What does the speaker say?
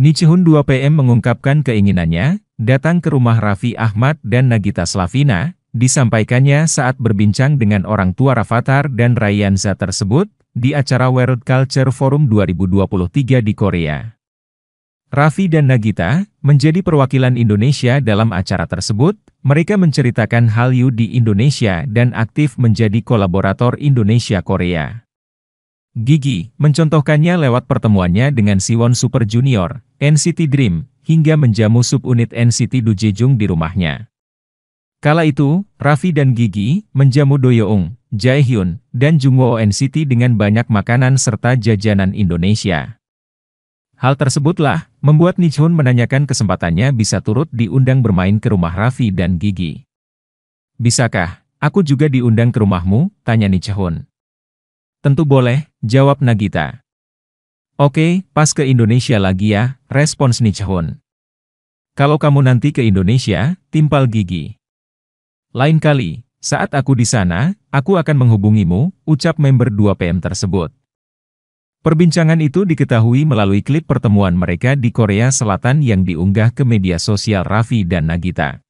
Nichihun 2PM mengungkapkan keinginannya, datang ke rumah Raffi Ahmad dan Nagita Slavina, disampaikannya saat berbincang dengan orang tua Rafathar dan Ryanza tersebut, di acara World Culture Forum 2023 di Korea. Raffi dan Nagita, menjadi perwakilan Indonesia dalam acara tersebut, mereka menceritakan Hallyu di Indonesia dan aktif menjadi kolaborator Indonesia-Korea. Gigi, mencontohkannya lewat pertemuannya dengan Siwon Super Junior, NCT Dream, hingga menjamu subunit NCT Do Jejung di rumahnya. Kala itu, Raffi dan Gigi, menjamu Do Jae Jaehyun, dan Jungwoo NCT dengan banyak makanan serta jajanan Indonesia. Hal tersebutlah, membuat Nichun menanyakan kesempatannya bisa turut diundang bermain ke rumah Raffi dan Gigi. Bisakah, aku juga diundang ke rumahmu? Tanya Nichun. Tentu boleh, jawab Nagita. Oke, pas ke Indonesia lagi ya, respons Nichehun. Kalau kamu nanti ke Indonesia, timpal gigi. Lain kali, saat aku di sana, aku akan menghubungimu, ucap member 2 PM tersebut. Perbincangan itu diketahui melalui klip pertemuan mereka di Korea Selatan yang diunggah ke media sosial Raffi dan Nagita.